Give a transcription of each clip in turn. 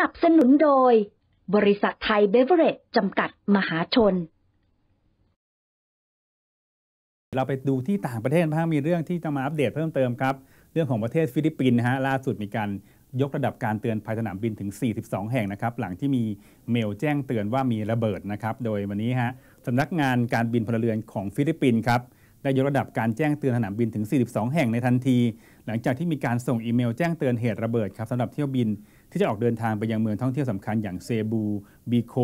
นับสนุนโดย บริษัทไทยเบเวอร์เรจจำกัดมหาชน เราไปดูที่ต่างประเทศ บ้างมีเรื่องที่จะมาอัปเดตเพิ่มเติมครับ เรื่องของประเทศฟิลิปปินส์นะฮะล่าสุดมีการยกระดับการเตือนภัยสนามบินถึง 42 แห่งนะครับ หลังที่มีเมลแจ้งเตือนว่ามีระเบิดนะครับโดยวันนี้ฮะสำนักงานการบินพลเรือนของฟิลิปปินส์ครับได้ยกระดับการแจ้งเตือนสนามบินถึง 42 แห่งในทันที หลังจากที่มีการส่งอีเมลแจ้งเตือนเหตุระเบิดครับสำหรับเที่ยวบินที่จะออกเดินทางไปยังเมืองท่องเที่ยวสำคัญอย่างเซบู บีโค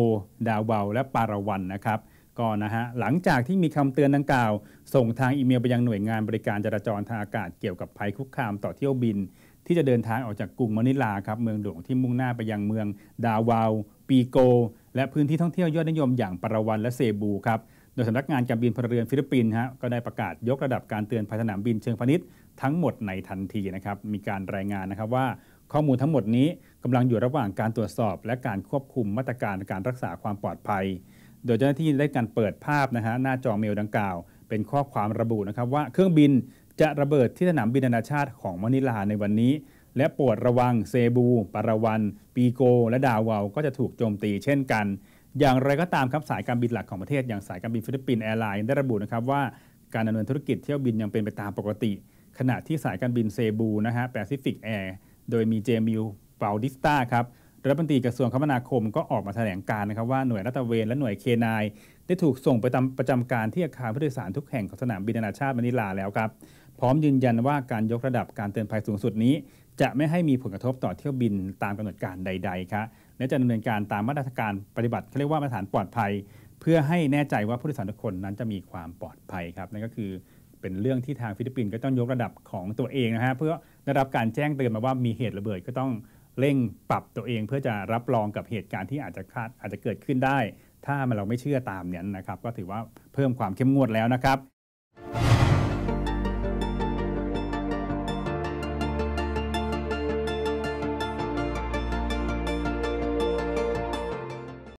ดาวาและปาราวันนะครับก็นะฮะหลังจากที่มีคำเตือนดังกล่าว ส่งทางอีเมลไปยังหน่วยงานบริการ จราจรทางอากาศเกี่ยวกับภัยคุกคามต่อเที่ยวบิน ที่จะเดินทางออกจากกรุงมะนิลาครับเมืองหลวงที่มุ่งหน้าไปยังเมืองดาวาวปีโก และพื้นที่ท่องเที่ยวยอดนิยมอย่างปาราวันและเซบูครับโดยสำนักงานการบินพลเรือนฟิลิปปินส์ฮะก็ได้ประกาศยกระดับการเตือนภายสนามบินเชิงพาณิชย์ทั้งหมดในทันทีนะครับมีการรายงานนะครับว่า ข้อมูลทั้งหมดนี้กำลังอยู่ระหว่างการตรวจสอบและการควบคุมมาตรการการรักษาความปลอดภัย โดยเจ้าหน้าที่ได้การเปิดภาพนะฮะหน้าจอเมลดังกล่าวเป็นข้อความระบุนะครับว่า เครื่องบินจะระเบิดที่สนามบินนานาชาติของมะนิลาในวันนี้ และโปรดระวังเซบูปาราวันปีโก และดาวเวลก็จะถูกโจมตี เช่นกันอย่างไรก็ตามครับสายการบินหลักของประเทศอย่างสายการบินฟิลิปปินส์แอร์ไลน์ได้ระบุนะครับว่า การดำเนินธุรกิจเที่ยวบินยังเป็นไปตามปกติ ขณะที่สายการบินเซบูนะฮะแปซิฟิกแอร์โดยมีเจมิลเปาดิสตาครับรัฐมนตรีกระทรวงคมนาคมก็ออกมาแถลงการนะครับว่าหน่วยรัตเวนและหน่วยเคนายได้ถูกส่งไปตามประจำการที่อาคารผู้โดยสารทุกแห่งของสนามบินนานาชาติมานิลาแล้วครับพร้อมยืนยันว่าการยกระดับการเตือนภัยสูงสุดนี้ จะไม่ให้มีผลกระทบต่อเที่ยวบินตามกำหนดการใดๆครับและจะดำเนินการตามมาตรการปฏิบัติเขาเรียกว่ามาตรฐานปลอดภัย เพื่อให้แน่ใจว่าผู้โดยสารทุกคนนั้นจะมีความปลอดภัยครับ นั่นก็คือเป็นเรื่องที่ทางฟิลิปปินส์ก็ต้องยกระดับของตัวเองนะฮะเพื่อได้รับการแจ้งเตือนมาว่ามีเหตุระเบิดก็ต้องเร่งปรับตัวเอง เพื่อจะรับรองกับเหตุการณ์ที่อาจจะคาดอาจจะเกิดขึ้นได้ ถ้ามันเราไม่เชื่อตามเนี่ยนะครับ ก็ถือว่าเพิ่มความเข้มงวดแล้วนะครับ